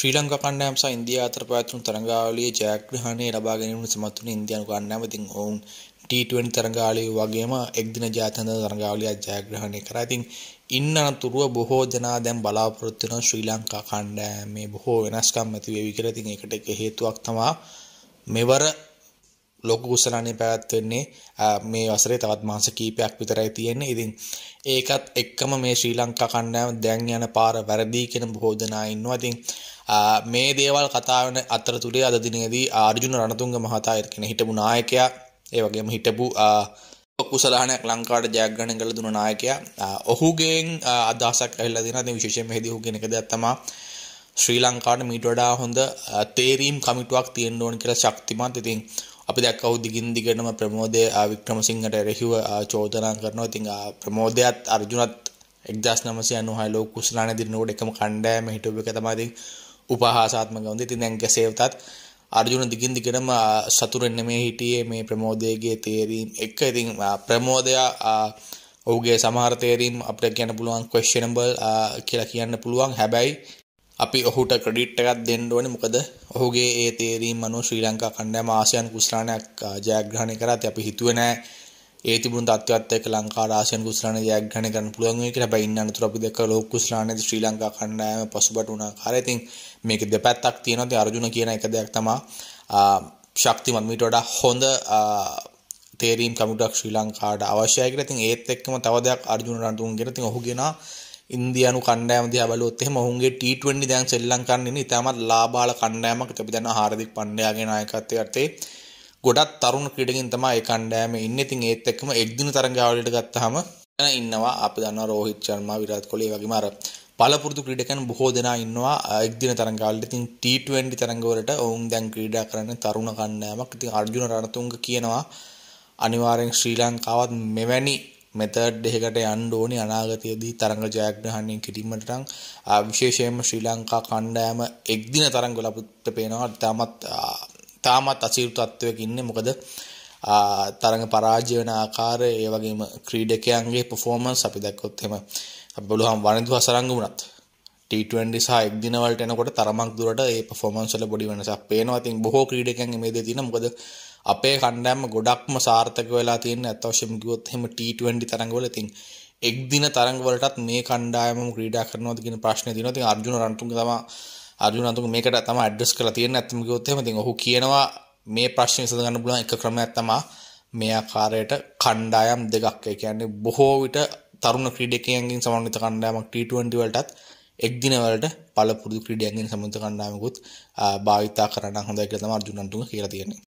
ශ්‍රී ලංකා කණ්ඩායම සහ ඉන්දියාව අතර පැවැත්වුණු තරඟාවලියේ ජයග්‍රහණය ලබා ගැනීමට සමත් වුණු ඉන්දියානු කණ්ඩායම ඉතින් ඔවුන් T20 තරඟාවලිය වගේම එක්දින ජාත්‍යන්තර තරඟාවලියක් ජයග්‍රහණය කරා. ඉතින් ඉන්න අනතුරුව බොහෝ දෙනා දැන් බලාපොරොත්තු වෙන ශ්‍රී ලංකා කණ්ඩායමේ බොහෝ වෙනස්කම් ඇති වෙවි කියලා. ඉතින් ඒකට එක හේතුවක් තමයි මෙවර ලොකු කුසලානේ පැවැත්වෙන්නේ මේ වසරේ තවත් මාස කීපයක් විතරයි තියෙන්නේ. ඉතින් ඒකත් එක්කම මේ ශ්‍රී ලංකා කණ්ඩායම දැන් යන පාර වැරදි කියන බොහෝ දෙනා ඉන්නවා. ඉතින් මේ දේවල් කතා වෙන අතරතුරේ අද දිනේදී ආර්ජුන රණතුංග මහතා කියන හිටපු නායකයා ඒ වගේම හිටපු කුසලානයක් ලංකාට ජයග්‍රහණය කළ දුන නායකයා ඔහුගෙන් අදහසක් ඇහිලා දෙනවා. ඉතින් විශේෂයෙන්ම එහිදී ඔහු කියන එක දෙයක් තමයි ශ්‍රී ලංකාවට මීට වඩා හොඳ තේරීම් කමිටුවක් තියෙන්න ඕන කියලා ශක්තිමත්. ඉතින් අපි දැක්කව දිගින් දිගටම ප්‍රමෝදය වික්‍රමසිංහට එරෙහිව චෝදනා කරනවා. ඉතින් ප්‍රමෝදයත් අර්ජුනත් 1996 ලෝක කුසලානේ දිනනකොට එකම කණ්ඩායම හිටුව එක තමයි ඉතින් උපහාසාත්මක වුණා. ඉතින් දැන් ගැසේවතත් අර්ජුන දිගින් දිගටම සතුරෙන් මේ හිටියේ මේ ප්‍රමෝදයේගේ තේරීම් එක. ඉතින් ප්‍රමෝදයා ඔහුගේ සමහර තේරීම් අපිට කියන්න පුළුවන් questionable කියලා කියන්න පුළුවන්. හැබැයි අපි ඔහුට ක්‍රඩිට් එකක් දෙන්න ඕනේ මොකද ඔහුගේ ඒ තේරීම් අනුව ශ්‍රී ලංකා කණ්ඩායම ආසියානු කුස්රාණයක් ජයග්‍රහණය කරත් අපි හිතුවේ නෑ ඒ තිබුණු තත්ත්වයත් එක්ක ලංකාවට ආසියානු කුස්ලානේ ජයග්‍රහණය කරන්න පුළුවන් වෙයි කියලා. හැබැයි ඉන්න අනතුර අපි දැක්ක ලෝක කුස්ලානේදී ශ්‍රී ලංකා කණ්ඩායම පසුබට වුණ ආකාරය. ඉතින් මේක දෙපැත්තක් තියෙනවා. ඉතින් අර්ජුන කියන එක දෙයක් තමයි ශක්තිමත් මීට වඩා හොඳ තේරීම් කමිටුවක් ශ්‍රී ලංකාවට අවශ්‍යයි කියලා. ඉතින් ඒත් එක්කම තව දෙයක් අර්ජුන රණතුංග කියන. ඉතින් ඔහු කියනවා ඉන්දියානු කණ්ඩායම දිහා බලුවොත් එහෙම ඔවුන්ගේ T20 දැන් සෙල්ලම් කරන්න ඉන්නේ ඉතාමත් ලාභාල කණ්ඩායමක්. අපි දන්නවා හාර්දික් පන්ඩ්‍යාගේ නායකත්වයේ යටතේ ගොඩක් තරුණ ක්‍රීඩකින් තමයි ඒ කණ්ඩායම ඉන්නේ. ඉතින් ඒත් එක්කම එක්දින තරඟාවලියට ගත්තාම එන ඉන්නවා අපි දන්නවා රෝහිත් ශර්මා විරාට් කොහ්ලි වගේම අර පළපුරුදු ක්‍රීඩකයන් බොහෝ දෙනා ඉන්නවා එක්දින තරඟාවලියට. ඉතින් T20 තරඟවලට ඔවුන් දැන් ක්‍රීඩා කරන්නේ තරුණ කණ්ඩායමක්. ඉතින් අර්ජුන රණතුංග කියනවා අනිවාර්යෙන් ශ්‍රී ලංකාවත් මෙවැනි මෙතඩ් එකකට යන්න ඕනි අනාගතයේදී තරඟ ජයග්‍රහණය කිරීමට නම් විශේෂයෙන්ම ශ්‍රී ලංකා කණ්ඩායම එක්දින තරඟ වල අපිට පේනවා තාමත් තාමත් අසීරු තත්ත්වයක ඉන්නේ මොකද තරඟ පරාජය වෙන ආකාරය ඒ වගේම ක්‍රීඩකයන්ගේ performance අපි දැක්කොත් එහෙම අපි බලුවාම වනිදු හසරංග වුණත් T20 සහ එක්දින වලට එනකොට තරමක් දුරට ඒ performance වල බොඩි වෙනසක් පේනවා. ඉතින් බොහෝ ක්‍රීඩකයන් මේ දේ තියෙන මොකද අපේ කණ්ඩායම ගොඩක්ම සාර්ථක වෙලා තියෙන අත් වශයෙන් කිව්වොත් එහෙම T20 තරඟවල ඉතින් එක්දින තරඟ වලටත් මේ කණ්ඩායමම ක්‍රීඩා කරනවද කියන ප්‍රශ්නේ තියෙනවා. ඉතින් අර්ජුන රන්තුංග තමයි අර්ජුන අතුංග මේකට තමයි ඇඩ්‍රස් කරලා තියෙන්නේ නැත්නම් කිව්වොත් එහෙම ඉතින් ඔහු කියනවා මේ ප්‍රශ්නේ විසඳ ගන්න පුළුවන් එක ක්‍රමයක් තමයි මේ ආකාරයට කණ්ඩායම් දෙකක් ඒ කියන්නේ බොහෝ විට තරුණ ක්‍රීඩකයන්ගෙන් සමන්විත කණ්ඩායමක් T20 වලටත් එක් දිනවලට පළපුරුදු ක්‍රීඩකයන්ගෙන් සමන්විත කණ්ඩායමකුත් භාවිතා කරන්න හොඳයි කියලා තමයි අර්ජුන අතුංග කියලා තියෙන්නේ